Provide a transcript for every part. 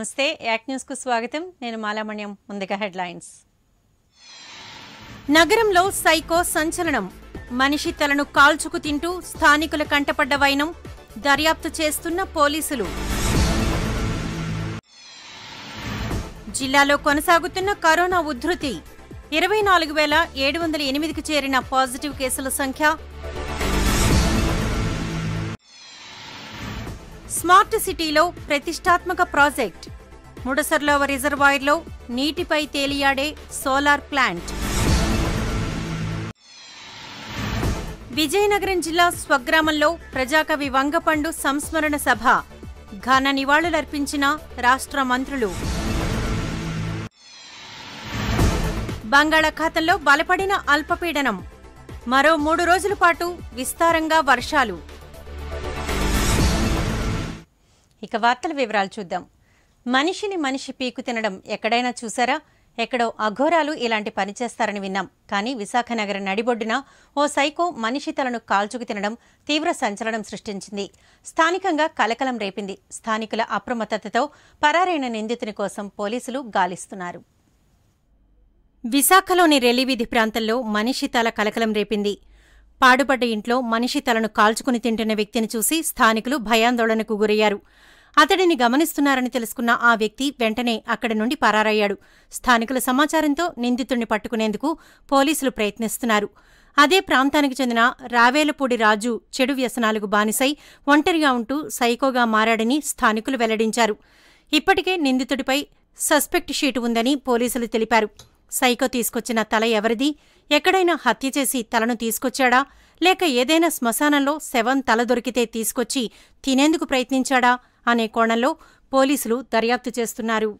నమస్తే యాక్ కు స్వాగతం నేను మాలామణ్యం ముందుగా లైన్స్ నగరంలో సైకో సంచలనం మనిషి తలను కాల్చుకు తింటూ స్థానికుల కంటపడ్డ వైనం దర్యాప్తు చేస్తున్న పోలీసులు జిల్లాలో కొనసాగుతున్న కరోనా ఉధృతి ఇరవై నాలుగు వేల ఏడు వందల ఎనిమిదికి చేరిన పాజిటివ్ కేసుల సంఖ్య స్మార్ట్ సిటీలో ప్రతిష్టాత్మక ప్రాజెక్ట్ ముడసర్లోవ రిజర్వాయర్లో నీటిపై తేలియాడే సోలార్ ప్లాంట్ విజయనగరం జిల్లా స్వగ్రామంలో ప్రజాకవి వంగపండు సంస్మరణ సభ ఘన నివాళులర్పించిన రాష్ట్ర మంత్రులు బంగాళాఖాతంలో బలపడిన అల్పపీడనం మరో మూడు రోజుల పాటు విస్తారంగా వర్షాలు ఇక వార్తల వివరాలు చూద్దాం మనిషిని మనిషి పీకు తినడం ఎక్కడైనా చూసారా ఎక్కడో అఘోరాలు ఇలాంటి పనిచేస్తారని విన్నాం కానీ విశాఖ నగర నడిబొడ్డున ఓ సైకో మనిషి తలను కాల్చుకు తినడం తీవ్ర సంచలనం సృష్టించింది స్థానికంగా కలకలం రేపింది స్థానికుల అప్రమత్తతతో పరారైన నిందితుని కోసం పోలీసులు గాలిస్తున్నారు విశాఖలోని రెలివీధి ప్రాంతంలో మనిషి తల కలకలం రేపింది పాడుపడ్డ ఇంట్లో మనిషి తలను కాల్చుకుని తింటున్న వ్యక్తిని చూసి స్థానికులు భయాందోళనకు గురయ్యారు అతడిని గమనిస్తున్నారని తెలుసుకున్న ఆ వ్యక్తి వెంటనే అక్కడి నుండి పరారయ్యాడు స్థానికుల సమాచారంతో నిందితుణ్ణి పట్టుకునేందుకు పోలీసులు ప్రయత్నిస్తున్నారు అదే ప్రాంతానికి చెందిన రావేలపూడి రాజు చెడు వ్యసనాలకు బానిసై ఒంటరిగా ఉంటూ సైకోగా మారాడని స్థానికులు వెల్లడించారు ఇప్పటికే నిందితుడిపై సస్పెక్ట్ షీటు ఉందని పోలీసులు తెలిపారు సైకో తీసుకొచ్చిన తల ఎవరిది ఎక్కడైనా హత్య చేసి తలను తీసుకొచ్చాడా లేక ఏదైనా శ్మశానంలో శవం తల దొరికితే తీసుకొచ్చి తినేందుకు ప్రయత్నించాడా అనే కోణంలో పోలీసులు దర్యాప్తు చేస్తున్నారు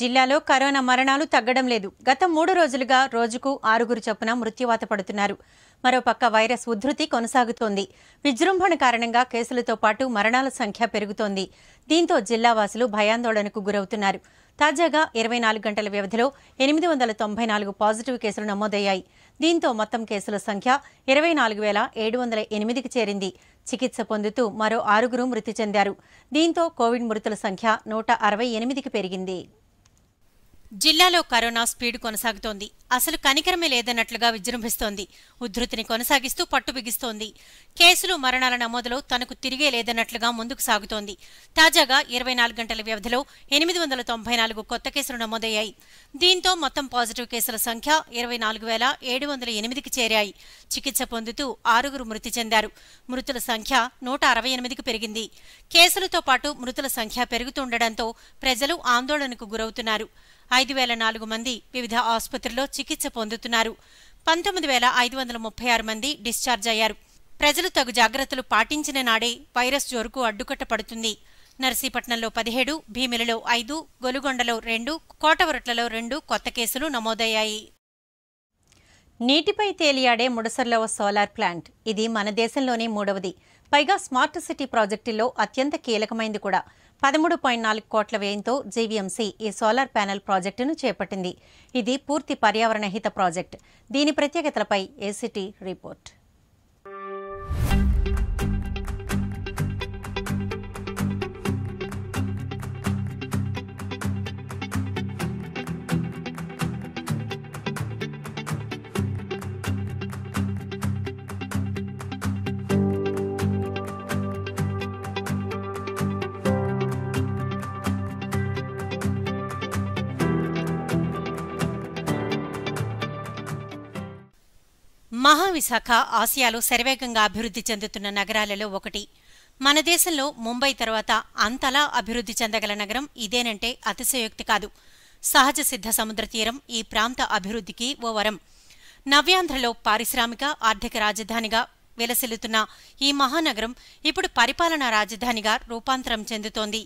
జిల్లాలో కరోనా మరణాలు తగ్గడం లేదు గత మూడు రోజులుగా రోజుకు ఆరుగురు చొప్పున మృత్యువాత పడుతున్నారు మరోపక్క వైరస్ ఉధృతి కొనసాగుతోంది విజృంభణ కారణంగా కేసులతో పాటు మరణాల సంఖ్య పెరుగుతోంది దీంతో జిల్లావాసులు భయాందోళనకు గురవుతున్నారు తాజాగా ఇరవై నాలుగు గంటల వ్యవధిలో ఎనిమిది వందల తొంభై నాలుగు పాజిటివ్ కేసులు నమోదయ్యాయి దీంతో మొత్తం కేసుల సంఖ్య ఇరవై నాలుగు వేల ఏడు వందల ఎనిమిదికి చేరింది చికిత్స పొందుతూ మరో ఆరుగురు మృతి చెందారు దీంతో కోవిడ్ మృతుల సంఖ్య నూట అరవై ఎనిమిదికి పెరిగింది జిల్లాలో కరోనా స్పీడ్ కొనసాగుతోంది అసలు కనికరమే లేదన్నట్లుగా విజృంభిస్తోంది ఉధృతిని కొనసాగిస్తూ పట్టు బిగిస్తోంది కేసులు మరణాల నమోదులో తనకు తిరిగే లేదన్నట్లుగా ముందుకు సాగుతోంది తాజాగా ఇరవై నాలుగు గంటల వ్యవధిలో ఎనిమిది వందల తొంభై నాలుగు కొత్త కేసులు నమోదయ్యాయి దీంతో మొత్తం పాజిటివ్ కేసుల సంఖ్య ఇరవై నాలుగు వేల ఏడు వందల ఎనిమిదికి చేరాయి చికిత్స పొందుతూ ఆరుగురు మృతి చెందారు మృతుల సంఖ్య నూట అరవై ఎనిమిదికి పెరిగింది కేసులతో పాటు మృతుల సంఖ్య పెరుగుతుండటంతో ప్రజలు ఆందోళనకు గురవుతున్నారు ఐదు వేల నాలుగు మంది వివిధ ఆసుపత్రుల్లో చికిత్స పొందుతున్నారు పంతొమ్మిది వేల ఐదు వందల ముప్పై ఆరు మంది డిశ్చార్జ్ అయ్యారు ప్రజలు తగు జాగ్రత్తలు పాటించిన నాడే వైరస్ జోరుకు అడ్డుకట్ట పడుతుంది నర్సీపట్నంలో పదిహేడు భీమిలిలో ఐదు గొలుగొండలో రెండు కోటవరట్లలో రెండు కొత్త కేసులు నమోదయ్యాయి నీటిపై తేలియాడే ముడసర్లవ సోలార్ ప్లాంట్ ఇది మన దేశంలోనే మూడవది పైగా స్మార్ట్ సిటీ ప్రాజెక్టుల్లో అత్యంత కీలకమైంది కూడా పదమూడు పాయింట్ నాలుగు కోట్ల వ్యయంతో జీవీఎంసీ ఈ సోలార్ ప్యానెల్ ప్రాజెక్టును చేపట్టింది ఇది పూర్తి పర్యావరణ హిత ప్రాజెక్ట్ దీని ప్రత్యేకతలపై ఏసీటీ రిపోర్ట్ మహావిశాఖ ఆసియాలో శరవేగంగా అభివృద్ధి చెందుతున్న నగరాలలో ఒకటి మన దేశంలో ముంబై తర్వాత అంతలా అభివృద్ధి చెందగల నగరం ఇదేనంటే అతిశయోక్తి కాదు సహజ సిద్ధ సముద్ర తీరం ఈ ప్రాంత అభివృద్ధికి ఓ వరం నవ్యాంధ్రలో పారిశ్రామిక ఆర్థిక రాజధానిగా విలసిల్లుతున్న ఈ మహానగరం ఇప్పుడు పరిపాలనా రాజధానిగా రూపాంతరం చెందుతోంది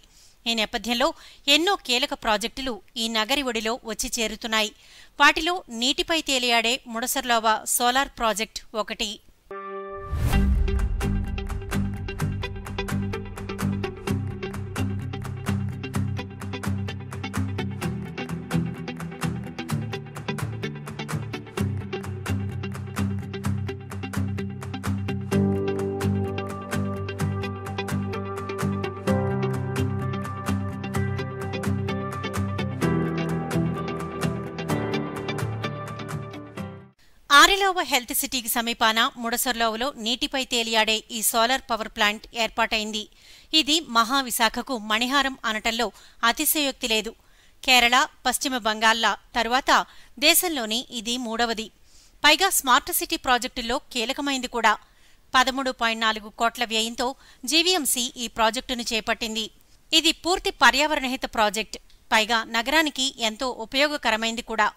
ఈ నేపథ్యంలో ఎన్నో కీలక ప్రాజెక్టులు ఈ నగరి ఒడిలో వచ్చి చేరుతున్నాయి వాటిలో నీటిపై తేలియాడే ముడసర్లోవ సోలార్ ప్రాజెక్ట్ ఒకటి హైదరాబాద్ హెల్త్ సిటీకి సమీపాన ముడసర్లోవులో నీటిపై తేలియాడే ఈ సోలార్ పవర్ ప్లాంట్ ఏర్పాటైంది ఇది మహావిశాఖకు మణిహారం అనటంలో అతిశయోక్తి లేదు కేరళ పశ్చిమ బంగాళ తరువాత దేశంలోని ఇది మూడవది పైగా స్మార్ట్ సిటీ ప్రాజెక్టుల్లో కీలకమైంది కూడా పదమూడు పాయింట్ నాలుగు కోట్ల వ్యయంతో జీవీఎంసీ ఈ ప్రాజెక్టును చేపట్టింది ఇది పూర్తి పర్యావరణహిత ప్రాజెక్ట్ పైగా నగరానికి ఎంతో ఉపయోగకరమైంది కూడా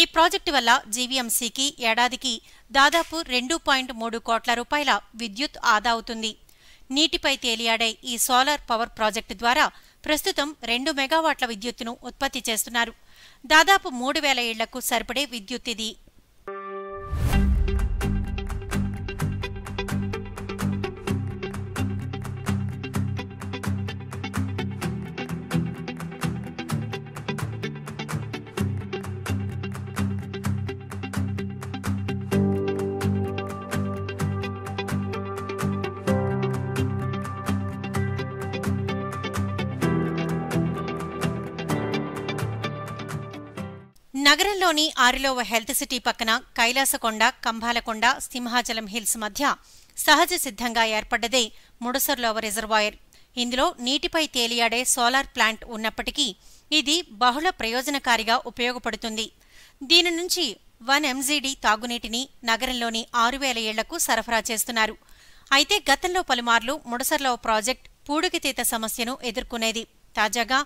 ఈ ప్రాజెక్టు వల్ల జీవీఎంసీకి ఏడాదికి దాదాపు రెండు పాయింట్ మూడు కోట్ల రూపాయల విద్యుత్ ఆదా అవుతుంది నీటిపై తేలియాడే ఈ సోలార్ పవర్ ప్రాజెక్టు ద్వారా ప్రస్తుతం రెండు మెగావాట్ల విద్యుత్తును ఉత్పత్తి చేస్తున్నారు దాదాపు మూడు వేల ఇళ్లకు సరిపడే విద్యుత్ ఇది నగరంలోని ఆరులోవ హెల్త్ సిటీ పక్కన కైలాసకొండ కంభాలకొండ సింహాచలం హిల్స్ మధ్య సహజ సిద్ధంగా ఏర్పడ్డదే ముడసర్లోవ రిజర్వాయర్ ఇందులో నీటిపై తేలియాడే సోలార్ ప్లాంట్ ఉన్నప్పటికీ ఇది బహుళ ప్రయోజనకారిగా ఉపయోగపడుతుంది దీని నుంచి వన్ ఎంజీడీ తాగునీటిని నగరంలోని ఆరు వేల ఏళ్లకు సరఫరా చేస్తున్నారు అయితే గతంలో పలుమార్లు ముడసర్లోవ ప్రాజెక్ట్ పూడుకితీత సమస్యను ఎదుర్కొనేది తాజాగా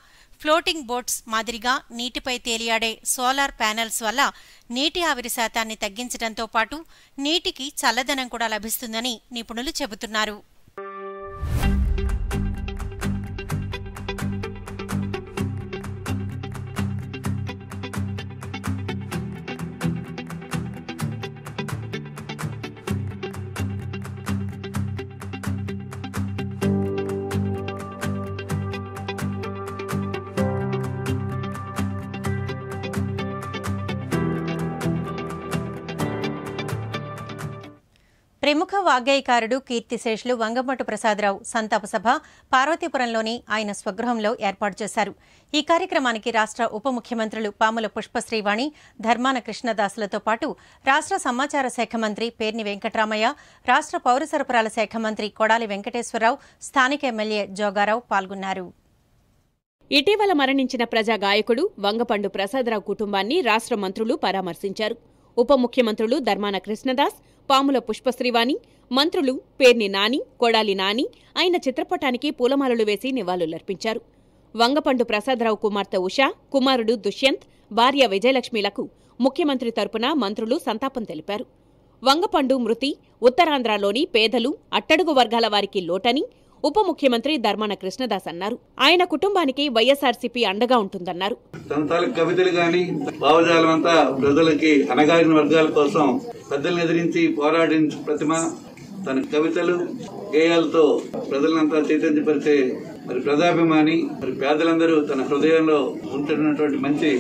ఫ్లోటింగ్ బోట్స్ మాదిరిగా నీటిపై తేలియాడే సోలార్ ప్యానెల్స్ వల్ల నీటి ఆవిరి శాతాన్ని తగ్గించడంతో పాటు నీటికి చల్లదనం కూడా లభిస్తుందని నిపుణులు చెబుతున్నారు ప్రముఖ వాగ్గేయకారుడు కీర్తిశేషులు వంగమటు ప్రసాదరావు సంతాప సభ పార్వతీపురంలోని ఆయన స్వగృహంలో ఏర్పాటు చేశారు ఈ కార్యక్రమానికి రాష్ట్ర ఉప ముఖ్యమంత్రులు పాముల పుష్పశ్రీవాణి ధర్మాన కృష్ణదాసులతో పాటు రాష్ట్ర సమాచార శాఖ మంత్రి పేర్ని వెంకట్రామయ్య రాష్ట్ర పౌర సరఫరాల శాఖ మంత్రి కొడాలి వెంకటేశ్వరరావు స్థానిక ఎమ్మెల్యే జోగారావు పాల్గొన్నారు ఇటీవల మరణించిన ప్రజా గాయకుడు వంగపండు ప్రసాదరావు కుటుంబాన్ని రాష్ట్ర మంత్రులు పరామర్శించారు ఉప ముఖ్యమంత్రులు ధర్మాన కృష్ణదాస్ పాముల పుష్పశ్రీవాణి మంత్రులు పేర్ని నాని కొడాలి నాని ఆయన చిత్రపటానికి పూలమాలలు వేసి నివాళులర్పించారు వంగపండు ప్రసాదరావు కుమార్తె ఉషా కుమారుడు దుష్యంత్ భార్య విజయలక్ష్మిలకు ముఖ్యమంత్రి తరపున మంత్రులు సంతాపం తెలిపారు వంగపండు మృతి ఉత్తరాంధ్రలోని పేదలు అట్టడుగు వర్గాల వారికి లోటని ఉప ముఖ్యమంత్రి ధర్మాన కృష్ణదాస్ అన్నారు ఆయన కుటుంబానికి వైఎస్ఆర్సీపీ అండగా ఉంటుందన్నారు కవితలు గాని భావజాలం ప్రజలకి అనగారిన వర్గాల కోసం పెద్దలను ఎదిరించి పోరాడిన ప్రతిమ తన కవితలు గేయాలతో ప్రజలంతా చైతన్యపరిచే మరి ప్రజాభిమాని మరి పేదలందరూ తన హృదయంలో ఉంటున్నటువంటి మంచి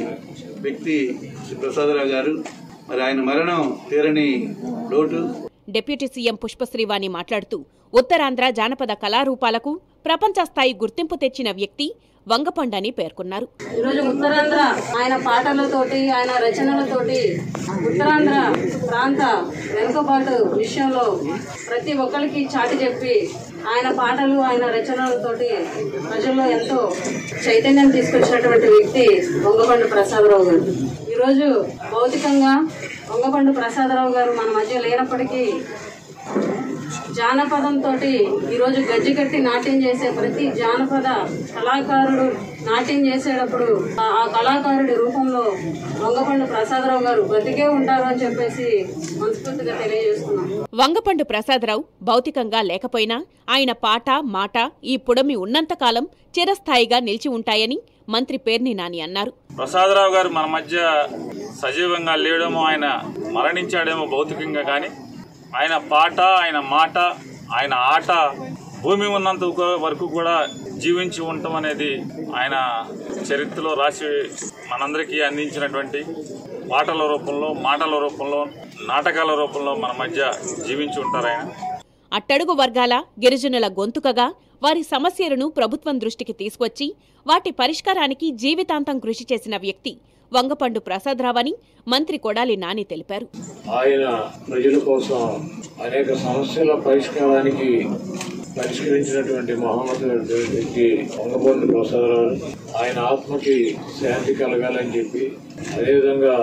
వ్యక్తి శ్రీ ప్రసాదరావు గారు మరి ఆయన మరణం తీరని లోటు డిప్యూటీ సీఎం పుష్పశ్రీవాణి మాట్లాడుతూ ఉత్తరాంధ్ర జానపద కళారూపాలకు ప్రపంచ స్థాయి గుర్తింపు తెచ్చిన వ్యక్తి వంగపండని పేర్కొన్నారు ఈరోజు ఉత్తరాంధ్ర ఆయన పాటలతోటి ఆయన రచనలతోటి ఉత్తరాంధ్ర ప్రాంత వెనుకబాటు విషయంలో ప్రతి ఒక్కరికి చాటి చెప్పి ఆయన పాటలు ఆయన రచనలతోటి ప్రజల్లో ఎంతో చైతన్యం తీసుకొచ్చినటువంటి వ్యక్తి వంగపండు ప్రసాదరావు గారు ఈరోజు భౌతికంగా వంగపండు ప్రసాదరావు గారు మన మధ్య లేనప్పటికీ జానపదంతో ఈరోజు గజ్జి కట్టి నాట్యం చేసే ప్రతి జానపద కళాకారుడు నాట్యం చేసేటప్పుడు ఆ కళాకారుడి రూపంలో వంగపండు ప్రసాదరావు గారు బతికే ఉంటారు అని చెప్పేసి మనస్ఫూర్తిగా తెలియజేస్తున్నాం వంగపండు ప్రసాదరావు భౌతికంగా లేకపోయినా ఆయన పాట మాట ఈ పుడమి ఉన్నంతకాలం చిరస్థాయిగా నిలిచి ఉంటాయని మంత్రి పేర్ని నాని అన్నారు ప్రసాదరావు గారు మన మధ్య సజీవంగా లేడేమో ఆయన మరణించాడేమో భౌతికంగా కానీ ఆయన పాట ఆయన మాట ఆయన ఆట భూమి ఉన్నంత వరకు కూడా జీవించి ఉండటం అనేది ఆయన చరిత్రలో రాసి మనందరికీ అందించినటువంటి పాటల రూపంలో మాటల రూపంలో నాటకాల రూపంలో మన మధ్య జీవించి ఉంటారు ఆయన అట్టడుగు వర్గాల గిరిజనుల గొంతుకగా వారి సమస్యలను ప్రభుత్వం దృష్టికి తీసుకొచ్చి వాటి పరిష్కారానికి జీవితాంతం కృషి చేసిన వ్యక్తి వంగపండు ప్రసాదరావు అని మంత్రి కొడాలి నాని తెలిపారు ఆయన ప్రజల కోసం అనేక సమస్యల పరిష్కారానికి పరిష్కరించినటువంటి మహోన్నతమైన వంగపండు ప్రసాదరావు ఆయన ఆత్మకి శాంతి కలగాలని చెప్పి అదేవిధంగా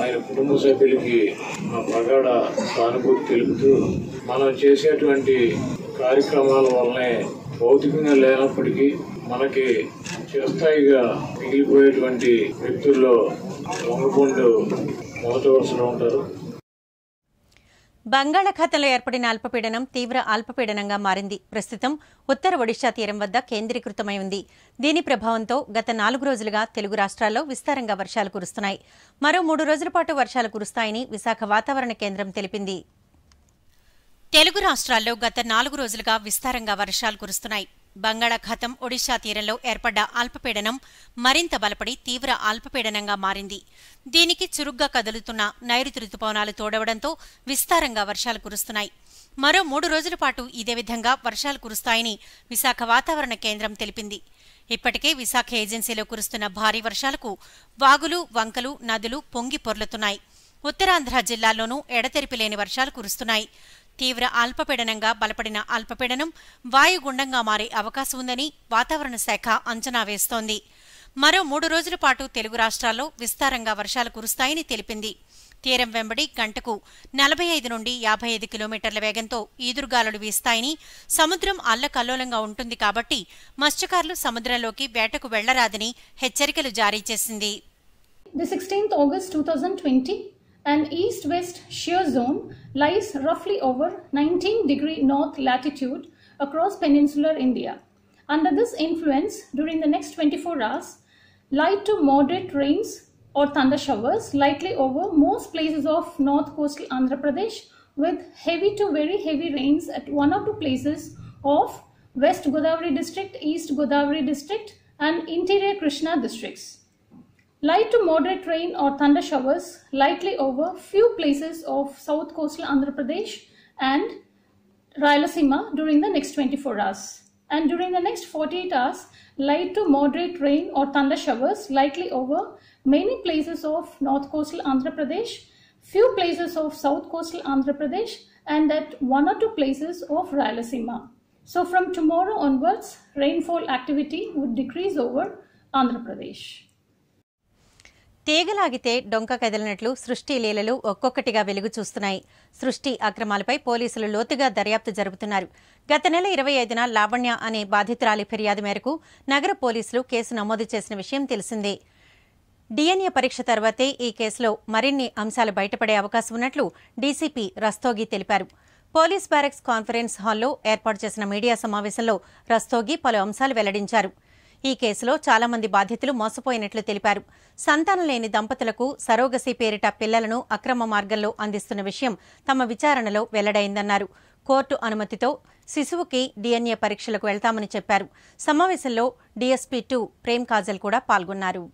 ఆయన కుటుంబ సభ్యులకి మా ప్రగాఢ సానుభూతి తెలుపుతూ మనం చేసేటువంటి కార్యక్రమాల వల్లనే భౌతికంగా లేనప్పటికీ మనకి చిరస్థాయిగా మిగిలిపోయేటువంటి వ్యక్తుల్లో వంగపండు మొదటి ఉంటారు బంగాళాఖాతంలో ఏర్పడిన అల్పపీడనం తీవ్ర అల్పపీడనంగా మారింది ప్రస్తుతం ఉత్తర ఒడిశా తీరం వద్ద కేంద్రీకృతమై ఉంది దీని ప్రభావంతో గత నాలుగు రోజులుగా తెలుగు రాష్ట్రాల్లో విస్తారంగా వర్షాలు కురుస్తున్నాయి మరో మూడు రోజుల పాటు వర్షాలు కురుస్తాయని విశాఖ వాతావరణ కేంద్రం తెలిపింది తెలుగు రాష్ట్రాల్లో గత నాలుగు రోజులుగా విస్తారంగా వర్షాలు కురుస్తున్నాయి బంగాళాఖాతం ఒడిశా తీరంలో ఏర్పడ్డ అల్పపీడనం మరింత బలపడి తీవ్ర అల్పపీడనంగా మారింది దీనికి చురుగ్గా కదులుతున్న నైరుతి రుతుపవనాలు తోడవడంతో విస్తారంగా వర్షాలు కురుస్తున్నాయి మరో మూడు రోజుల పాటు ఇదే విధంగా వర్షాలు కురుస్తాయని విశాఖ వాతావరణ కేంద్రం తెలిపింది ఇప్పటికే విశాఖ ఏజెన్సీలో కురుస్తున్న భారీ వర్షాలకు వాగులు వంకలు నదులు పొంగి పొర్లుతున్నాయి ఉత్తరాంధ్ర జిల్లాల్లోనూ ఎడతెరిపి లేని వర్షాలు కురుస్తున్నాయి తీవ్ర అల్పపీడనంగా బలపడిన అల్పపీడనం వాయుగుండంగా మారే అవకాశం ఉందని వాతావరణ శాఖ అంచనా వేస్తోంది మరో మూడు రోజుల పాటు తెలుగు రాష్ట్రాల్లో విస్తారంగా వర్షాలు కురుస్తాయని తెలిపింది తీరం వెంబడి గంటకు నలభై ఐదు నుండి యాభై ఐదు కిలోమీటర్ల వేగంతో ఈదురుగాలులు వీస్తాయని సముద్రం అల్లకల్లోలంగా ఉంటుంది కాబట్టి మత్స్యకారులు సముద్రంలోకి వేటకు వెళ్లరాదని హెచ్చరికలు జారీ చేసింది An east-west shear zone lies roughly over 19 degree north latitude across peninsular India. Under this influence, during the next 24 hours, light to moderate rains or thunder showers likely over most places of north coastal Andhra Pradesh with heavy to very heavy rains at one or two places of West Godavari district, East Godavari district and interior Krishna districts. Light to moderate rain or thunder showers likely over few places of south coastal Andhra Pradesh and Rayalaseema during the next 24 hours. And during the next 48 hours, light to moderate rain or thunder showers likely over many places of north coastal Andhra Pradesh, few places of south coastal Andhra Pradesh and at one or two places of Rayalaseema. So from tomorrow onwards, rainfall activity would decrease over Andhra Pradesh. తీగలాగితే డొంక కదిలినట్లు సృష్టి లీలలు ఒక్కొక్కటిగా వెలుగు చూస్తున్నాయి సృష్టి అక్రమాలపై పోలీసులు లోతుగా దర్యాప్తు జరుపుతున్నారు గత నెల ఇరవై ఐదున లావణ్య అనే బాధితురాలి ఫిర్యాదు మేరకు నగర పోలీసులు కేసు నమోదు చేసిన విషయం తెలిసిందే డిఎన్ఏ పరీక్ష తర్వాతే ఈ కేసులో మరిన్ని అంశాలు బయటపడే అవకాశం ఉన్నట్లు డీసీపీ రస్తోగి తెలిపారు పోలీస్ బ్యారక్స్ కాన్ఫరెన్స్ హాల్లో ఏర్పాటు చేసిన మీడియా సమావేశంలో రస్తోగి పలు అంశాలు వెల్లడించారు ఈ కేసులో చాలా మంది బాధితులు మోసపోయినట్లు తెలిపారు సంతానం లేని దంపతులకు సరోగసి పేరిట పిల్లలను అక్రమ మార్గంలో అందిస్తున్న విషయం తమ విచారణలో వెల్లడైందన్నారు కోర్టు అనుమతితో శిశువుకి డిఎన్ఏ పరీక్షలకు వెళ్తామని చెప్పారు సమావేశంలో డిఎస్పీ టూ ప్రేమ్ కాజల్ కూడా పాల్గొన్నారు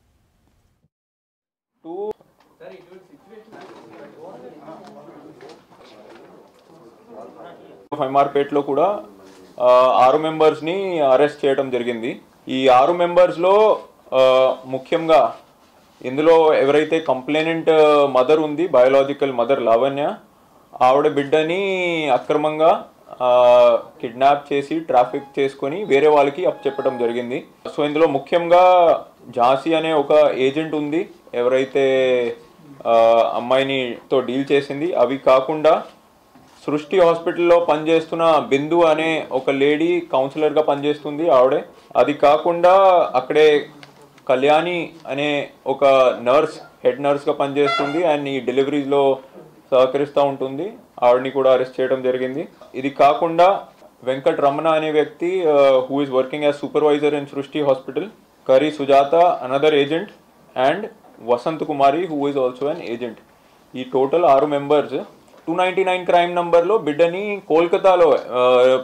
ఎంఆర్పేట్లో కూడా ఆరు మెంబర్స్ని అరెస్ట్ చేయడం జరిగింది ఈ ఆరు మెంబర్స్లో ముఖ్యంగా ఇందులో ఎవరైతే కంప్లైనెంట్ మదర్ ఉంది బయోలాజికల్ మదర్ లావణ్య ఆవిడ బిడ్డని అక్రమంగా కిడ్నాప్ చేసి ట్రాఫిక్ చేసుకొని వేరే వాళ్ళకి అప్పచెప్పడం జరిగింది సో ఇందులో ముఖ్యంగా ఝాన్సీ అనే ఒక ఏజెంట్ ఉంది ఎవరైతే అమ్మాయిని తో డీల్ చేసింది అవి కాకుండా సృష్టి హాస్పిటల్లో పనిచేస్తున్న బిందు అనే ఒక లేడీ కౌన్సిలర్గా పనిచేస్తుంది ఆవిడే అది కాకుండా అక్కడే కళ్యాణి అనే ఒక నర్స్ హెడ్ నర్స్గా పనిచేస్తుంది అండ్ ఈ డెలివరీలో సహకరిస్తూ ఉంటుంది ఆవిడని కూడా అరెస్ట్ చేయడం జరిగింది ఇది కాకుండా వెంకట్ రమణ అనే వ్యక్తి who is working as supervisor in Srishti hospital Kari Sujatha another agent and Vasanth Kumari who is also an agent ఈ టోటల్ ఆరు members two ninety nine crime నంబర్లో బిడ్డని కోల్కతాలో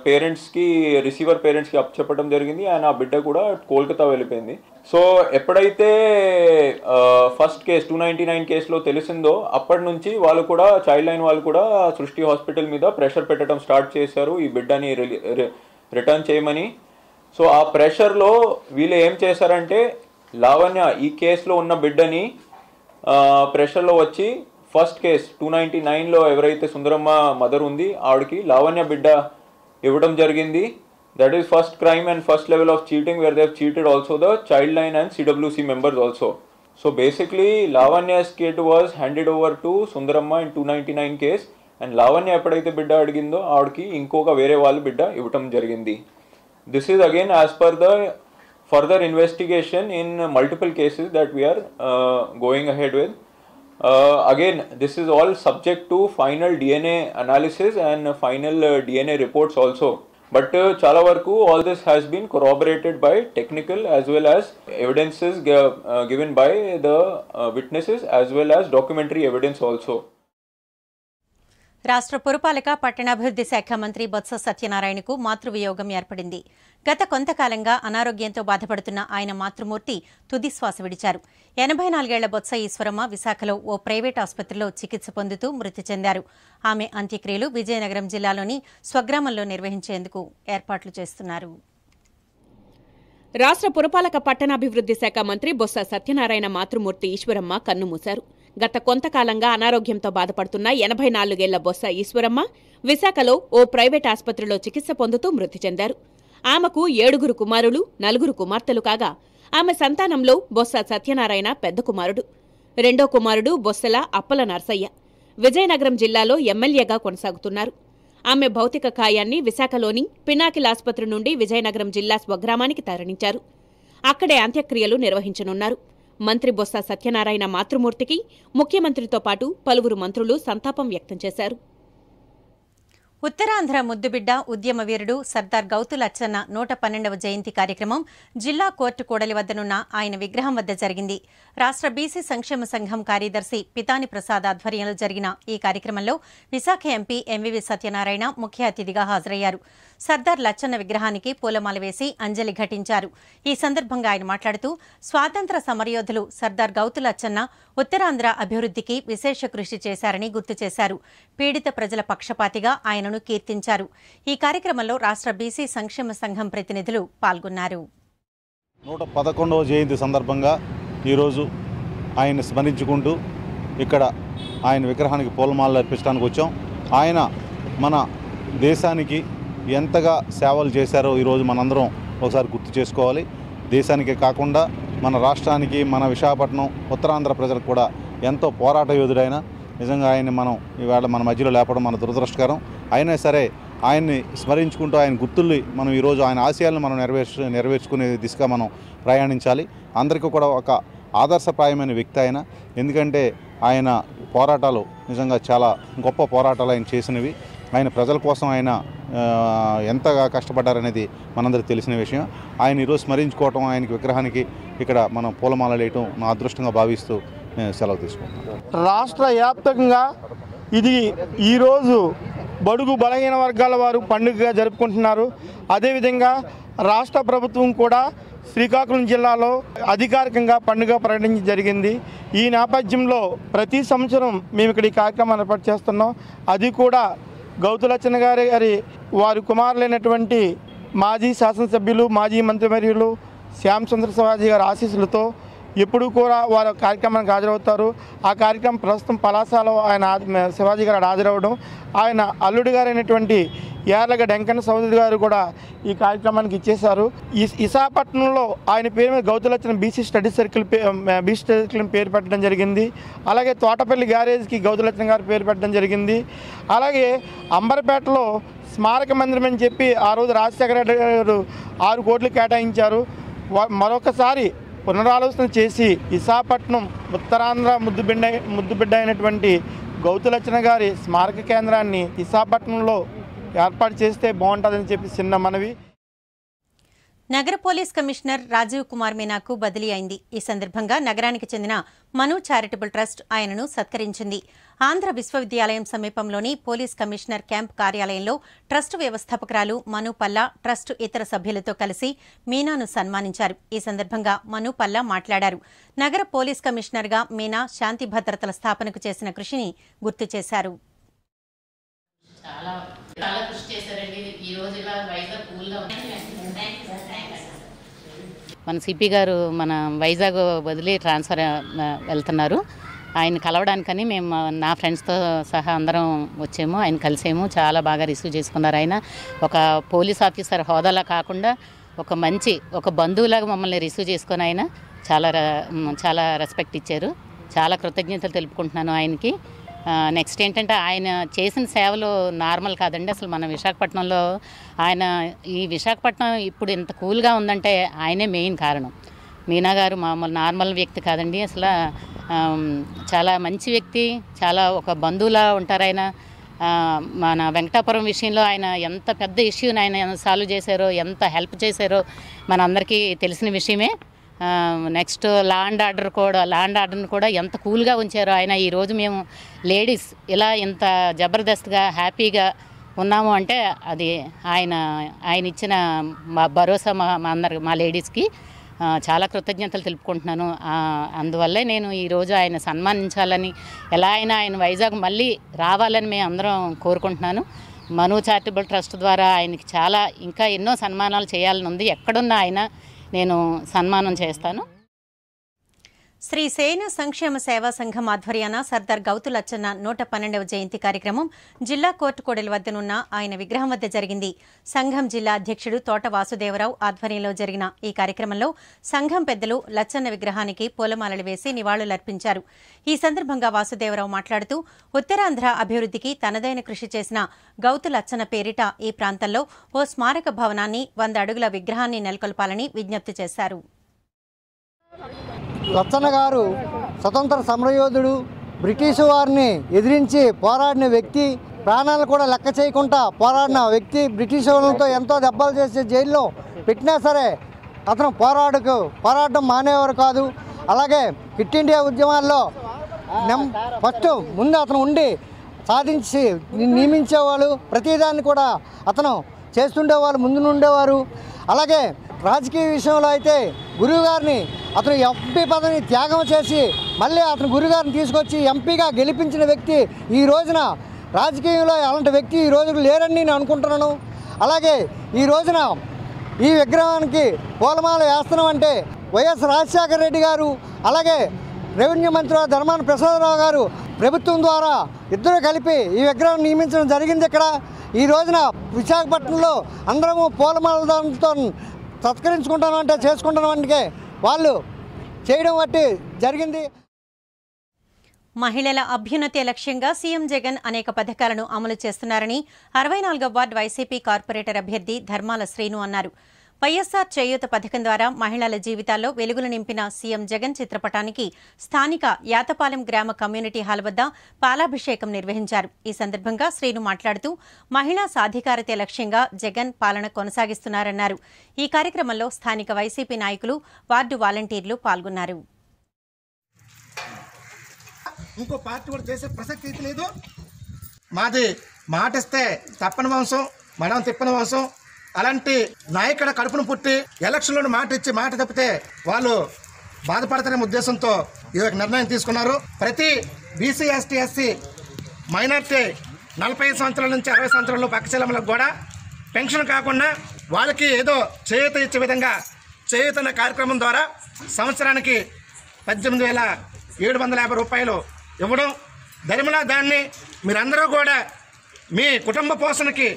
పేరెంట్స్కి రిసీవర్ పేరెంట్స్కి అప్ చెప్పడం జరిగింది అండ్ ఆ బిడ్డ కూడా కోల్కతా వెళ్ళిపోయింది సో ఎప్పుడైతే first case two ninety nine కేసులో తెలిసిందో అప్పటి నుంచి వాళ్ళు కూడా చైల్డ్ లైన్ వాళ్ళు కూడా సృష్టి హాస్పిటల్ మీద ప్రెషర్ పెట్టడం స్టార్ట్ చేశారు ఈ బిడ్డని రిటర్న్ చేయమని సో ఆ ప్రెషర్లో వీళ్ళు ఏం చేశారంటే లావణ్య ఈ కేసులో ఉన్న బిడ్డని ప్రెషర్లో వచ్చి ఫస్ట్ కేస్ టూ నైంటీ నైన్లో ఎవరైతే సుందరమ్మ మదర్ ఉంది ఆవిడకి లావణ్య బిడ్డ ఇవ్వడం జరిగింది that is first crime and first level of cheating where they cheated also the child line and CWC members also so basically Lavanya స్కేట్ was handed over to Sundaramma in two ninety nine case and Lavanya ఎప్పుడైతే బిడ్డ అడిగిందో ఆవిడకి ఇంకొక వేరే వాళ్ళ బిడ్డ ఇవ్వటం జరిగింది this is again as per the further investigation in multiple cases that we're going ahead with Uh, again, this is all subject to final DNA analysis and final uh, DNA reports also. But uh, chala varku, all this has been corroborated by technical as well as evidences given by the witnesses as well as documentary evidence also. రాష్ట్ర పురపాలక పట్టణాభివృద్ధి శాఖ మంత్రి బొత్స సత్యనారాయణకు మాతృవియోగం ఏర్పడింది గత కొంతకాలంగా అనారోగ్యంతో బాధపడుతున్న ఆయన మాతృమూర్తి తుదిశ్వాస విడిచారు ఎనభై నాలుగేళ్ల బొత్స ఈశ్వరమ్మ విశాఖలో ఓ ప్రైవేట్ ఆసుపత్రిలో చికిత్స పొందుతూ మృతి చెందారు ఆమె అంత్యక్రియలు విజయనగరం జిల్లాలోని స్వగ్రామంలో నిర్వహించేందుకు ఏర్పాట్లు చేస్తున్నారు రాష్ట్ర పురపాలక పట్టణాభివృద్ధి శాఖ మంత్రి బొత్స సత్యనారాయణ మాతృమూర్తి ఈశ్వరమ్మ కన్నుమూశారు గత కొంతకాలంగా అనారోగ్యంతో బాధపడుతున్న ఎనభై నాలుగేళ్ల బొత్స ఈశ్వరమ్మ విశాఖలో ఓ ప్రైవేట్ ఆసుపత్రిలో చికిత్స పొందుతూ మృతి చెందారు ఆమెకు ఏడుగురు కుమారులు నలుగురు కుమార్తెలు కాగా ఆమె సంతానంలో బొస్స సత్యనారాయణ పెద్ద కుమారుడు రెండో కుమారుడు బొస్సల అప్పల నర్సయ్య విజయనగరం జిల్లాలో ఎమ్మెల్యేగా కొనసాగుతున్నారు ఆమె భౌతిక కాయాన్ని విశాఖలోని పినాకిల్ ఆసుపత్రి నుండి విజయనగరం జిల్లా స్వగ్రామానికి తరలించారు అక్కడే అంత్యక్రియలు నిర్వహించనున్నారు మంత్రి బొత్స సత్యనారాయణ మాతృమూర్తికి ముఖ్యమంత్రితో పాటు పలువురు మంత్రులు సంతాపం వ్యక్తం చేశారు ఉత్తరాంధ్ర ముద్దుబిడ్డ ఉద్యమ వీరుడు సర్దార్ గౌతులచ్చన్న నూట పన్నెండవ జయంతి కార్యక్రమం జిల్లా కోర్టు కూడలి వద్దనున్న ఆయన విగ్రహం వద్ద జరిగింది రాష్ట్ర బీసీ సంక్షేమ సంఘం కార్యదర్శి పితాని ప్రసాద్ ఆధ్వర్యంలో జరిగిన ఈ కార్యక్రమంలో విశాఖ ఎంపీ ఎంవివి సత్యనారాయణ ముఖ్య అతిథిగా హాజరయ్యారు సర్దార్ లచ్చన్న విగ్రహానికి పూలమాల వేసి అంజలి ఘటించారు ఈ సందర్భంగా ఆయన మాట్లాడుతూ స్వాతంత్ర సమరయోధులు సర్దార్ గౌతు లచ్చన్న ఉత్తరాంధ్ర అభివృద్ధికి విశేష కృషి చేశారని గుర్తు చేశారు పీడిత ప్రజల పక్షపాతిగా ఆయనను కీర్తించారు ఈ కార్యక్రమంలో రాష్ట్ర బీసీ సంక్షేమ సంఘం ప్రతినిధులు పాల్గొన్నారు నూట పదకొండవ జయంతి సందర్భంగా ఈరోజు ఆయన స్మరించుకుంటూ ఇక్కడ ఆయన విగ్రహానికి పూలమాలలు అర్పించడానికి వచ్చాం ఆయన మన దేశానికి ఎంతగా సేవలు చేశారో ఈరోజు మనందరం ఒకసారి గుర్తు చేసుకోవాలి దేశానికే కాకుండా మన రాష్ట్రానికి మన విశాఖపట్నం ఉత్తరాంధ్ర ప్రజలకు కూడా ఎంతో పోరాట యోధుడైన నిజంగా ఆయన్ని మనం ఈవేళ మన మధ్యలో లేపడం మన దురదృష్టకరం అయినా సరే ఆయన్ని స్మరించుకుంటూ ఆయన గుర్తుల్ని మనం ఈరోజు ఆయన ఆశయాలను మనం నెరవేర్చు నెరవేర్చుకునే దిశగా మనం ప్రయాణించాలి అందరికీ కూడా ఒక ఆదర్శప్రాయమైన వ్యక్తి ఆయన ఎందుకంటే ఆయన పోరాటాలు నిజంగా చాలా గొప్ప పోరాటాలు ఆయన చేసినవి ఆయన ప్రజల కోసం ఆయన ఎంతగా కష్టపడ్డారనేది మనందరికి తెలిసిన విషయం ఆయన ఈరోజు స్మరించుకోవటం ఆయనకి విగ్రహానికి ఇక్కడ మనం పూలమాల వేయటం నా అదృష్టంగా భావిస్తూ నేను సెలవు తీసుకుంటాను రాష్ట్ర వ్యాప్తంగా ఇది ఈరోజు బడుగు బలహీన వర్గాల వారు పండుగగా జరుపుకుంటున్నారు అదేవిధంగా రాష్ట్ర ప్రభుత్వం కూడా శ్రీకాకుళం జిల్లాలో అధికారికంగా పండుగ ప్రకటించి జరిగింది ఈ నేపథ్యంలో ప్రతి సంవత్సరం మేము ఇక్కడ ఈ కార్యక్రమాన్ని ఏర్పాటు చేస్తున్నాం అది కూడా గౌతులచ్చన గారి గారి వారి కుమారులైనటువంటి మాజీ శాసనసభ్యులు మాజీ మంత్రివర్యులు శ్యామ్ చంద్ర గారి ఆశీస్సులతో ఎప్పుడు కూడా వారు కార్యక్రమానికి హాజరవుతారు ఆ కార్యక్రమం ప్రస్తుతం పలాసలో ఆయన శివాజీ గారు హాజరవడం ఆయన అల్లుడు గారైనటువంటి యార్లగ వెంకన్న సౌదరి గారు కూడా ఈ కార్యక్రమానికి ఇచ్చేశారు విశాఖపట్నంలో ఆయన పేరు మీద గౌతులచ్చిన BC study circle BC study circle పేరు పెట్టడం జరిగింది అలాగే తోటపల్లి గ్యారేజ్కి గౌతులచ్చిన గారు పేరు పెట్టడం జరిగింది అలాగే అంబర్పేటలో స్మారక మందిరం అని చెప్పి ఆ రోజు రాజశేఖర రెడ్డి గారు ఆరు కోట్లు కేటాయించారు మరొకసారి పునరాలోచన చేసి విశాఖపట్నం ఉత్తరాంధ్ర ముద్దుబిడ్డ ముద్దుబిడ్డ అయినటువంటి గౌతులచన గారి స్మారక కేంద్రాన్ని విశాఖపట్నంలో ఏర్పాటు చేస్తే బాగుంటుందని చెప్పి చిన్న మనవి నగర పోలీస్ కమిషనర్ రాజీవ్ కుమార్ మీనాకు బదిలీ అయింది ఈ సందర్భంగా నగరానికి చెందిన మను చారిటబుల్ ట్రస్ట్ ఆయనను సత్కరించింది ఆంధ్ర విశ్వవిద్యాలయం సమీపంలోని పోలీస్ కమిషనర్ క్యాంప్ కార్యాలయంలో ట్రస్ట్ వ్యవస్థాపకురాలు మను పల్లా ట్రస్ట్ ఇతర సభ్యులతో కలిసి మీనాను సన్మానించారు ఈ సందర్భంగా మను పల్లా మాట్లాడారు నగర పోలీస్ కమిషనర్గా మీనా శాంతి భద్రతల స్థాపనకు చేసిన కృషిని గుర్తు చేశారు చాలా చాలా కృషి చేశారండి ఈ రోజు ఇలా వైజాగ్ కూల్లో మన సిపి గారు మన వైజాగ్ వదిలి ట్రాన్స్ఫర్ వెళ్తున్నారు ఆయన కలవడానికని మేము నా ఫ్రెండ్స్తో సహా అందరం వచ్చాము ఆయన కలిసాము చాలా బాగా రిసీవ్ చేసుకున్నారు ఆయన ఒక పోలీస్ ఆఫీసర్ హోదాలా కాకుండా ఒక మంచి ఒక బంధువులాగా మమ్మల్ని రిసీవ్ చేసుకుని ఆయన చాలా చాలా రెస్పెక్ట్ ఇచ్చారు చాలా కృతజ్ఞతలు తెలుపుకుంటున్నాను ఆయనకి నెక్స్ట్ ఏంటంటే ఆయన చేసిన సేవలు నార్మల్ కాదండి అసలు మన విశాఖపట్నంలో ఆయన ఈ విశాఖపట్నం ఇప్పుడు ఇంత కూల్గా ఉందంటే ఆయనే మెయిన్ కారణం మీనా గారు మామూలు నార్మల్ వ్యక్తి కాదండి అసలు చాలా మంచి వ్యక్తి చాలా ఒక బంధువులా ఉంటారు ఆయన మన వెంకటాపురం విషయంలో ఆయన ఎంత పెద్ద ఇష్యూని ఆయన సాల్వ్ చేశారో ఎంత హెల్ప్ చేశారో మనందరికీ తెలిసిన విషయమే నెక్స్ట్ ల్యాండ్ ఆర్డర్ కూడా ల్యాండ్ ఆర్డర్ని కూడా ఎంత కూల్గా ఉంచారో ఆయన ఈరోజు మేము లేడీస్ ఇలా ఇంత జబర్దస్త్గా హ్యాపీగా ఉన్నాము అంటే అది ఆయన ఆయన ఇచ్చిన మా భరోసా మా అందరికి మా లేడీస్కి చాలా కృతజ్ఞతలు తెలుపుకుంటున్నాను అందువల్లే నేను ఈరోజు ఆయన సన్మానించాలని ఎలా అయినా ఆయన వైజాగ్ మళ్ళీ రావాలని మేము అందరం కోరుకుంటున్నాను మను చారిటబుల్ ట్రస్ట్ ద్వారా ఆయనకి చాలా ఇంకా ఎన్నో సన్మానాలు చేయాలని ఉంది ఎక్కడున్నా ఆయన నేను సన్మానం చేస్తాను శ్రీ సేన సంక్షేమ సేవా సంఘం ఆధ్వర్యాన సర్దార్ గౌతు లచ్చన్న నూట పన్నెండవ జయంతి కార్యక్రమం జిల్లా కోర్టు వద్దనున్న ఆయన విగ్రహం వద్ద జరిగింది సంఘం జిల్లా అధ్యక్షుడు తోట వాసుదేవరావు ఆధ్వర్యంలో జరిగిన ఈ కార్యక్రమంలో సంఘం పెద్దలు లచ్చన్న విగ్రహానికి పూలమాలలు వేసి నివాళులర్పించారు ఈ సందర్భంగా వాసుదేవరావు మాట్లాడుతూ ఉత్తరాంధ్ర అభివృద్ధికి తనదైన కృషి చేసిన గౌతు లచ్చన్న పేరిట ఈ ప్రాంతంలో ఓ స్మారక భవనాన్ని వంద అడుగుల విగ్రహాన్ని నెలకొల్పాలని విజ్ఞప్తి చేశారు లచ్చన్న గారు స్వతంత్ర సమరయోధుడు బ్రిటిష్ వారిని ఎదిరించి పోరాడిన వ్యక్తి ప్రాణాలు కూడా లెక్క చేయకుండా పోరాడిన వ్యక్తి బ్రిటీషు వాళ్ళతో ఎంతో దెబ్బలు చేసే జైల్లో పెట్టినా సరే అతను పోరాడుకు పోరాడడం మానేవారు కాదు అలాగే ఫిట్ ఇండియా ఉద్యమాల్లో ఫస్ట్ ముందు అతను ఉండి సాధించి నియమించేవాళ్ళు ప్రతిదాన్ని కూడా అతను చేస్తుండేవాళ్ళు ముందు నుండేవారు అలాగే రాజకీయ విషయంలో అయితే గురువుగారిని అతను ఎంపీ పదవిని త్యాగం చేసి మళ్ళీ అతను గురుగారిని తీసుకొచ్చి ఎంపీగా గెలిపించిన వ్యక్తి ఈ రోజున రాజకీయంలో అలాంటి వ్యక్తి ఈ రోజు లేరని నేను అనుకుంటున్నాను అలాగే ఈ రోజున ఈ విగ్రహానికి పూలమాల వేస్తున్నాం అంటే వైఎస్ రాజశేఖర రెడ్డి గారు అలాగే రెవెన్యూ మంత్రి ధర్మాన ప్రసాదరావు గారు ప్రభుత్వం ద్వారా ఇద్దరు కలిపి ఈ విగ్రహం నియమించడం జరిగింది ఇక్కడ ఈ రోజున విశాఖపట్నంలో అందరము పూలమాలతో చేసుకుంటాను చేసుకుంటామంటే వాళ్ళు చేయడం బట్టి జరిగింది మహిళల అభ్యున్నతి లక్ష్యంగా సీఎం జగన్ అనేక పథకాలను అమలు చేస్తున్నారని అరవై నాలుగవ వార్డు వైసీపీ కార్పొరేటర్ అభ్యర్థి ధర్మాల శ్రీను అన్నారు వైఎస్సార్ చేయూత పథకం ద్వారా మహిళల జీవితాల్లో వెలుగులు నింపిన సీఎం జగన్ చిత్రపటానికి స్థానిక యాతపాలెం గ్రామ కమ్యూనిటీ హాల్ వద్ద పాలాభిషేకం నిర్వహించారు ఈ సందర్భంగా శ్రీను మాట్లాడుతూ మహిళా సాధికారత లక్ష్యంగా జగన్ పాలన కొనసాగిస్తున్నారన్నారు ఈ కార్యక్రమంలో స్థానిక వైసీపీ నాయకులు వార్డు వాలంటీర్లు పాల్గొన్నారు మాది మాటిస్తే తప్పని వంశం మనం తిప్పని వంశం అలాంటి నాయకుడ కడుపును పుట్టి ఎలక్షన్లను మాట ఇచ్చి మాట తప్పితే వాళ్ళు బాధపడతారనే ఉద్దేశంతో ఈ యొక్క నిర్ణయం తీసుకున్నారు ప్రతి బీసీ ఎస్టీ ఎస్సీ మైనార్టీ నలభై సంవత్సరాల నుంచి అరవై సంవత్సరాల్లో పక్కచలములకు కూడా పెన్షన్ కాకుండా వాళ్ళకి ఏదో చేయూత ఇచ్చే విధంగా చేయూతన్న కార్యక్రమం ద్వారా సంవత్సరానికి పద్దెనిమిది వేల ఏడు వందల యాభై రూపాయలు ఇవ్వడం ధరిమలా దాన్ని మీరందరూ కూడా మీ కుటుంబ పోషణకి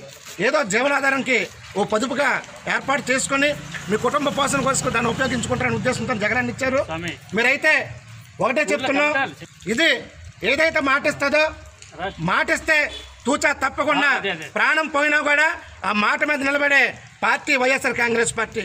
ఏదో జీవనాధారానికి ఓ పొదుపుగా ఏర్పాటు చేసుకొని మీ కుటుంబ పోషణ కోసం దాన్ని ఉపయోగించుకుంటారనే ఉద్దేశంతో జగనాన్ని ఇచ్చారు మీరైతే ఒకటే చెప్తున్నాం ఇది ఏదైతే మాటిస్తుందో మాటిస్తే తూచా తప్పకుండా ప్రాణం పోయినా కూడా ఆ మాట మీద నిలబడే party YSR Congress party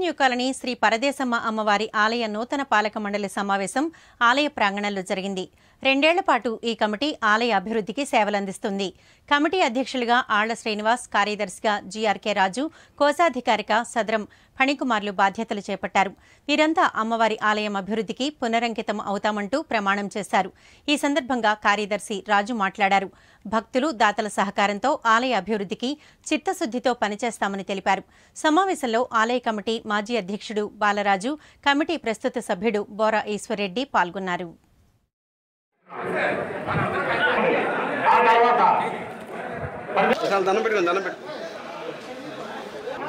new colony Sri Paradesamma అమ్మవారి ఆలయ నూతన పాలక మండలి సమావేశం ఆలయ ప్రాంగణంలో జరిగింది రెండేళ్ల పాటు ఈ కమిటీ ఆలయ అభివృద్ధికి సేవలందిస్తుంది కమిటీ అధ్యక్షులుగా ఆళ్ల శ్రీనివాస్ కార్యదర్శిగా జీఆర్కే రాజు కోశాధికారిక సదరం ఫణికుమార్లు బాధ్యతలు చేపట్టారు వీరంతా అమ్మవారి ఆలయం అభివృద్ధికి పునరంకితం అవుతామంటూ ప్రమాణం చేశారు ఈ సందర్భంగా కార్యదర్శి రాజు మాట్లాడారు భక్తులు దాతల సహకారంతో ఆలయ అభివృద్ధికి చిత్తశుద్దితో పనిచేస్తామని తెలిపారు సమావేశంలో ఆలయ కమిటీ మాజీ అధ్యక్షుడు బాలరాజు కమిటీ ప్రస్తుత సభ్యుడు బోరా ఈశ్వర్రెడ్డి పాల్గొన్నారు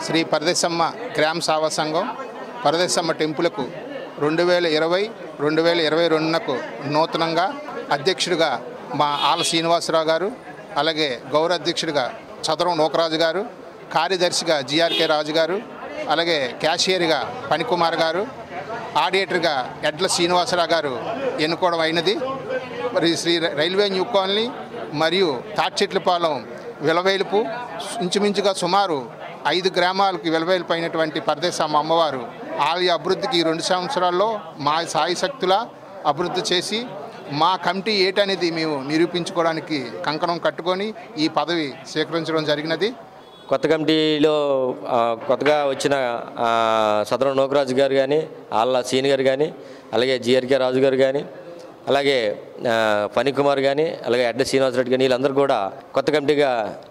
శ్రీ పరదేశమ్మ గ్రామ సావ సంఘం పరదేశమ్మ టెంపుల్కు రెండు వేల ఇరవై రెండు వేల ఇరవై రెండునకు నూతనంగా అధ్యక్షుడిగా మా ఆల శ్రీనివాసరావు గారు అలాగే గౌరవ అధ్యక్షుడిగా చదరం నూకరాజు గారు కార్యదర్శిగా జిఆర్కే రాజు గారు అలాగే క్యాషియర్గా పనికుమార్ గారు ఆడియేటర్గా ఎడ్ల శ్రీనివాసరావు గారు ఎన్నుకోవడం అయినది మరి శ్రీ రైల్వే న్యూ కాలనీ మరియు తాట్చెట్లపాలెం విలవేలుపు ఇంచుమించుగా సుమారు ఐదు గ్రామాలకు విలవేలుపైనటువంటి పరదేశమ్మ అమ్మవారు ఆలయ అభివృద్ధికి రెండు సంవత్సరాల్లో మా సాయశక్తుల అభివృద్ధి చేసి మా కమిటీ ఏటనేది మేము నిరూపించుకోవడానికి కంకణం కట్టుకొని ఈ పదవి స్వీకరించడం జరిగినది కొత్త కమిటీలో కొత్తగా వచ్చిన సదరం నోకరాజు గారు కానీ ఆళ్ళ సీనియర్ గారు కానీ అలాగే జిఆర్కే రాజు గారు కానీ అలాగే ఫణి కుమార్ కానీ అలాగే అడ్డ శ్రీనివాసరెడ్డి కానీ వీళ్ళందరూ కూడా కొత్త కమిటీగా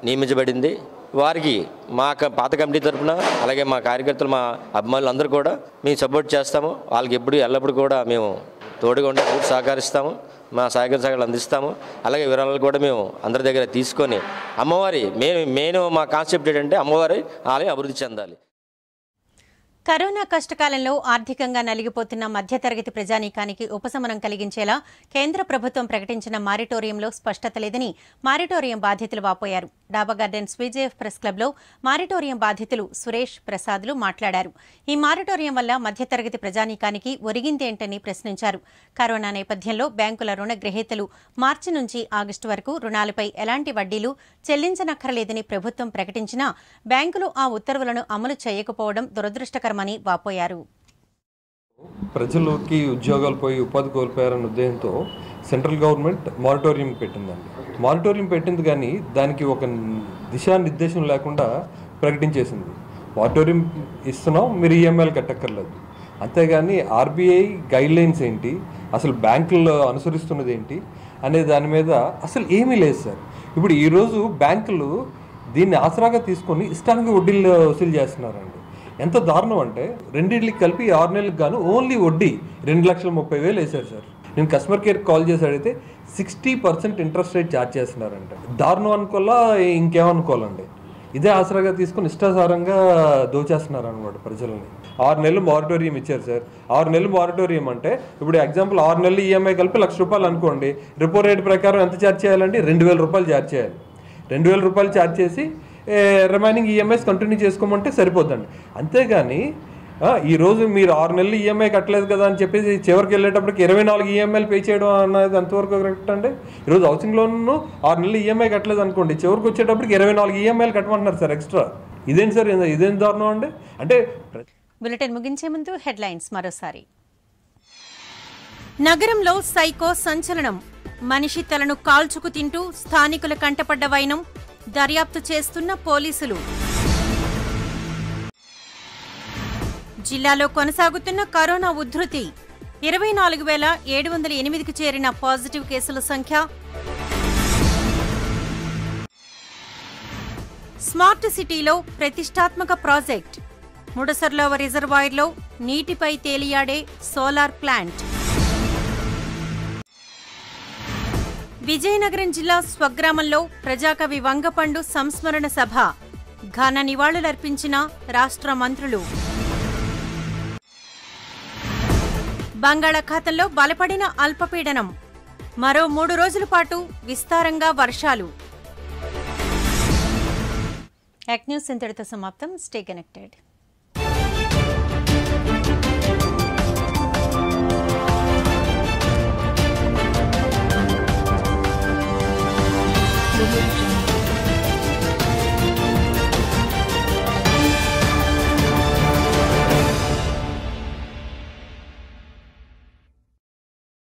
నియమించబడింది వారికి మా పాత కమిటీ తరఫున అలాగే మా కార్యకర్తలు మా అభిమానులు అందరూ కూడా మేము సపోర్ట్ చేస్తాము వాళ్ళకి ఎప్పుడు ఎల్లప్పుడు కూడా మేము తోడుగా ఉండే సహకరిస్తాము మా సహాయక సహకారం అందిస్తాము అలాగే వివరాలు కూడా మేము అందరి దగ్గర తీసుకొని అమ్మవారి మేము మేము మా కాన్సెప్ట్ ఏంటంటే అమ్మవారి ఆలయం అభివృద్ధి చెందాలి కరోనా కష్టకాలంలో ఆర్థికంగా నలిగిపోతున్న మధ్యతరగతి ప్రజానీకానికి ఉపశమనం కలిగించేలా కేంద్ర ప్రభుత్వం ప్రకటించిన మారిటోరియంలో స్పష్టత లేదని మారిటోరియం బాధితులు వాపోయారు డాబా గార్డెన్స్ విజేఎఫ్ ప్రెస్ క్లబ్లో మారిటోరియం బాధితులు సురేష్ ప్రసాద్లు మాట్లాడారు ఈ మారిటోరియం వల్ల మధ్యతరగతి ప్రజానీకానికి ఒరిగిందేంటని ప్రశ్నించారు కరోనా నేపథ్యంలో బ్యాంకుల రుణగ్రహీతలు మార్చి నుంచి ఆగస్టు వరకు రుణాలపై ఎలాంటి వడ్డీలు చెల్లించనక్కరలేదని ప్రభుత్వం ప్రకటించినా బ్యాంకులు ఆ ఉత్తర్వులను అమలు చేయకపోవడం దురదృష్టకరం అవసరమని వాపోయారు ప్రజల్లోకి ఉద్యోగాలు పోయి ఉపాధి కోల్పోయారన్న ఉద్దేశంతో సెంట్రల్ గవర్నమెంట్ మారిటోరియం పెట్టిందండి మారిటోరియం పెట్టింది కానీ దానికి ఒక దిశానిర్దేశం లేకుండా ప్రకటించేసింది మారిటోరియం ఇస్తున్నాం మీరు ఈఎంఐలు e కట్టక్కర్లేదు అంతేగాని ఆర్బీఐ గైడ్లైన్స్ ఏంటి అసలు బ్యాంకుల్లో అనుసరిస్తున్నది ఏంటి అనే దాని మీద అసలు ఏమీ లేదు సార్ ఇప్పుడు ఈరోజు బ్యాంకులు దీన్ని ఆసరాగా తీసుకొని ఇష్టానికి వడ్డీలు వసూలు చేస్తున్నారండి ఎంత దారుణం అంటే రెండింటికి కలిపి ఆరు నెలలకు గాను ఓన్లీ వడ్డీ రెండు లక్షల ముప్పై వేలు వేశారు సార్ నేను కస్టమర్ కేర్ కాల్ చేసి అడిగితే sixty percent interest rate charge చేస్తున్నారంట దారుణం అనుకోవాలా ఇంకేమనుకోవాలండి ఇదే ఆసరాగా తీసుకుని ఇష్టాసారంగా దోచేస్తున్నారు అనమాట ప్రజలని ఆరు నెలలు మారిటోరియం ఇచ్చారు సార్ ఆరు నెలలు మారిటోరియం అంటే ఇప్పుడు ఎగ్జాంపుల్ ఆరు నెలలు ఈఎంఐ e కలిపి లక్ష రూపాయలు అనుకోండి రిపో రేట్ ప్రకారం ఎంత ఛార్జ్ చేయాలండి రెండు వేల రూపాయలు ఛార్జ్ చేయాలి రెండు వేల రూపాయలు ఛార్జ్ చేసి రిమైనింగ్ ఈఎంఐస్ కంటిన్యూ చేసుకోమంటే సరిపోద్దండి అంతేగాని ఈరోజు మీరు ఆరు నెలలు ఈఎంఐ e కట్టలేదు కదా అని చెప్పేసి చివరికి వెళ్ళేటప్పటికి ఇరవై నాలుగు ఈఎంఐలు e పే చేయడం అనేది ఎంతవరకు కరెక్ట్ అండి ఈరోజు హౌసింగ్ లోన్ను ఆరు నెలలు ఈఎంఐ e కట్టలేదు అనుకోండి చివరికి వచ్చేటప్పటికి ఇరవై నాలుగు ఈఎంఐలు కట్టమంటున్నారు సార్ ఎక్స్ట్రా ఇదేంటి సార్ ఇదేం దారుణం అండి అంటే బులెటిన్ ముగించే ముందు హెడ్లైన్స్ మరోసారి నగరంలో సైకో సంచలనం మనిషి తలను కాల్చుకు తింటూ స్థానికుల కంటపడ్డ వైనం దర్యాప్తు చేస్తున్న పోలీసులు జిల్లాలో కొనసాగుతున్న కరోనా ఉధృతి ఇరవై నాలుగు వేల ఏడు వందల ఎనిమిదికి చేరిన పాజిటివ్ కేసుల సంఖ్య స్మార్ట్ సిటీలో ప్రతిష్టాత్మక ప్రాజెక్ట్ ముడసర్లోవ రిజర్వాయర్లో నీటిపై తేలియాడే సోలార్ ప్లాంట్ విజయనగరం జిల్లా స్వగ్రామంలో ప్రజాకవి వంగపండు సంస్మరణ సభ ఘన నివాళులర్పించిన రాష్ట్ర మంత్రులు బంగాళాఖాతంలో బలపడిన అల్పపీడనం మరో మూడు రోజుల పాటు విస్తారంగా వర్షాలు సమాప్తం స్టే కనెక్టెడ్